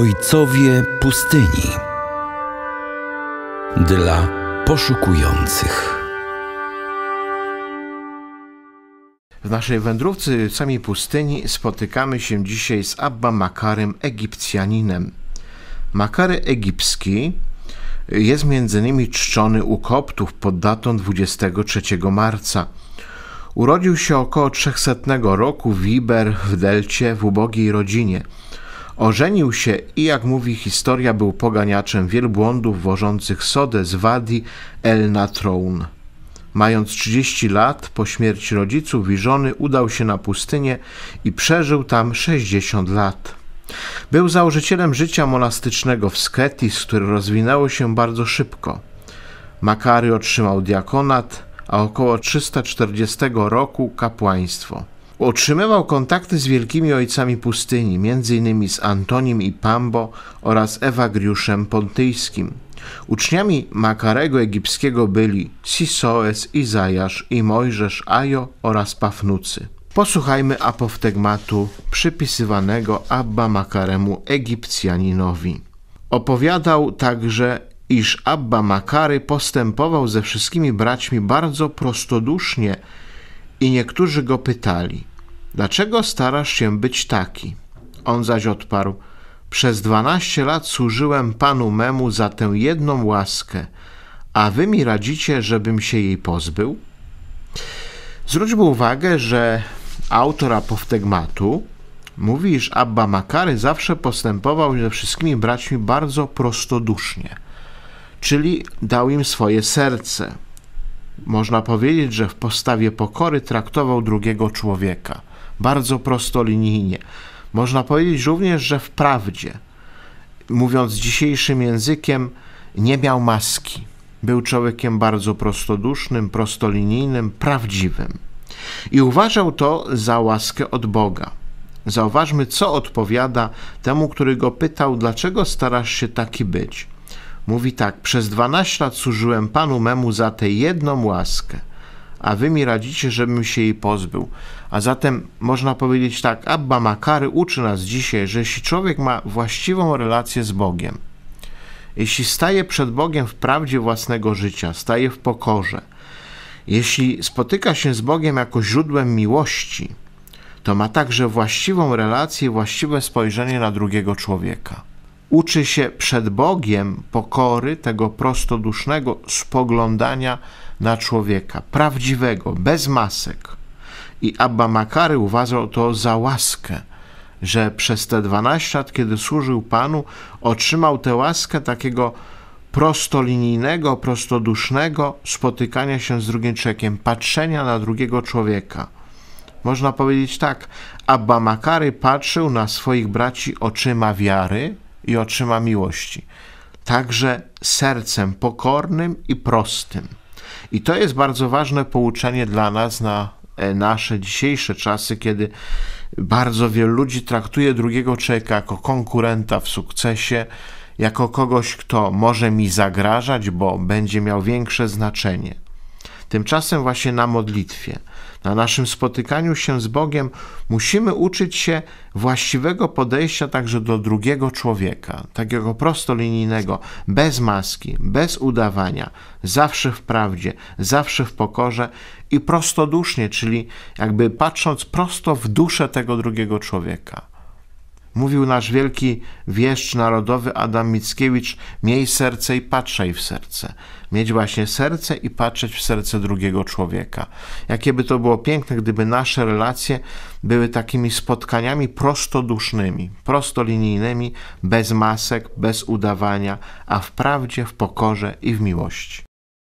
Ojcowie pustyni dla poszukujących. W naszej wędrówce sami pustyni spotykamy się dzisiaj z Abba Makarem Egipcjaninem. Makary egipski jest między innymi czczony u koptów pod datą 23 marca. Urodził się około 300 roku w Iber w Delcie w ubogiej rodzinie. Ożenił się i, jak mówi historia, był poganiaczem wielbłądów wożących sodę z Wadi El Natroun. Mając 30 lat, po śmierci rodziców i żony udał się na pustynię i przeżył tam 60 lat. Był założycielem życia monastycznego w Sketis, które rozwinęło się bardzo szybko. Makary otrzymał diakonat, a około 340 roku kapłaństwo. Utrzymywał kontakty z wielkimi ojcami pustyni, m.in. z Antonim i Pambo oraz Ewagriuszem Pontyjskim. Uczniami Makarego Egipskiego byli Sisoes, Izajasz i Mojżesz Ajo oraz Pafnucy. Posłuchajmy apoftegmatu przypisywanego Abba Makaremu Egipcjaninowi. Opowiadał także, iż Abba Makary postępował ze wszystkimi braćmi bardzo prostodusznie i niektórzy go pytali – Dlaczego starasz się być taki? On zaś odparł: Przez dwanaście lat służyłem panu memu za tę jedną łaskę, a wy mi radzicie, żebym się jej pozbył? Zwróćmy uwagę, że autora powtegmatu mówi, iż Abba Makary zawsze postępował ze wszystkimi braćmi bardzo prostodusznie, czyli dał im swoje serce. Można powiedzieć, że w postawie pokory traktował drugiego człowieka – bardzo prostolinijnie. Można powiedzieć również, że wprawdzie, mówiąc dzisiejszym językiem, nie miał maski. Był człowiekiem bardzo prostodusznym, prostolinijnym, prawdziwym. I uważał to za łaskę od Boga. Zauważmy, co odpowiada temu, który go pytał, dlaczego starasz się taki być. Mówi tak: Przez 12 lat służyłem Panu memu za tę jedną łaskę a wy mi radzicie, żebym się jej pozbył. A zatem można powiedzieć tak, Abba Makary uczy nas dzisiaj, że jeśli człowiek ma właściwą relację z Bogiem, jeśli staje przed Bogiem w prawdzie własnego życia, staje w pokorze, jeśli spotyka się z Bogiem jako źródłem miłości, to ma także właściwą relację i właściwe spojrzenie na drugiego człowieka uczy się przed Bogiem pokory tego prostodusznego spoglądania na człowieka, prawdziwego, bez masek. I Abba Makary uważał to za łaskę, że przez te 12 lat, kiedy służył Panu, otrzymał tę łaskę takiego prostolinijnego, prostodusznego spotykania się z drugim człowiekiem, patrzenia na drugiego człowieka. Można powiedzieć tak, Abba Makary patrzył na swoich braci oczyma wiary, i otrzyma miłości. Także sercem pokornym i prostym. I to jest bardzo ważne pouczenie dla nas na e, nasze dzisiejsze czasy, kiedy bardzo wielu ludzi traktuje drugiego człowieka jako konkurenta w sukcesie, jako kogoś, kto może mi zagrażać, bo będzie miał większe znaczenie. Tymczasem właśnie na modlitwie na naszym spotykaniu się z Bogiem musimy uczyć się właściwego podejścia także do drugiego człowieka, takiego prostolinijnego, bez maski, bez udawania, zawsze w prawdzie, zawsze w pokorze i prostodusznie, czyli jakby patrząc prosto w duszę tego drugiego człowieka. Mówił nasz wielki wieszcz narodowy Adam Mickiewicz: Miej serce i patrzaj w serce. Mieć właśnie serce i patrzeć w serce drugiego człowieka. Jakie by to było piękne, gdyby nasze relacje były takimi spotkaniami prostodusznymi, prostolinijnymi, bez masek, bez udawania, a w prawdzie, w pokorze i w miłości.